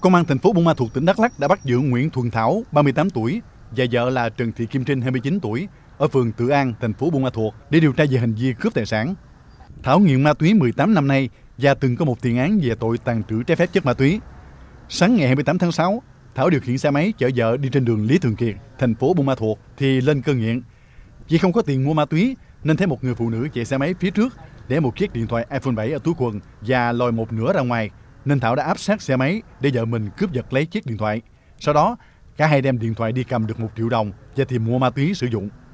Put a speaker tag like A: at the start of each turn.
A: Công an thành phố Buôn Ma Thuột tỉnh Đắk Lắk đã bắt giữ Nguyễn Thuần Thảo, 38 tuổi và vợ là Trần Thị Kim Trinh, 29 tuổi ở phường Tự An, thành phố Buôn Ma Thuột để điều tra về hành vi cướp tài sản. Thảo nghiện ma túy 18 năm nay và từng có một tiền án về tội tàn trữ trái phép chất ma túy. Sáng ngày 28 tháng 6, Thảo điều khiển xe máy chở vợ đi trên đường Lý Thường Kiệt, thành phố Buôn Ma Thuột thì lên cơn nghiện. Vì không có tiền mua ma túy nên thấy một người phụ nữ chạy xe máy phía trước để một chiếc điện thoại iPhone 7 ở túi quần và lòi một nửa ra ngoài nên Thảo đã áp sát xe máy để vợ mình cướp giật lấy chiếc điện thoại. Sau đó, cả hai đem điện thoại đi cầm được một triệu đồng và tìm mua ma túy sử dụng.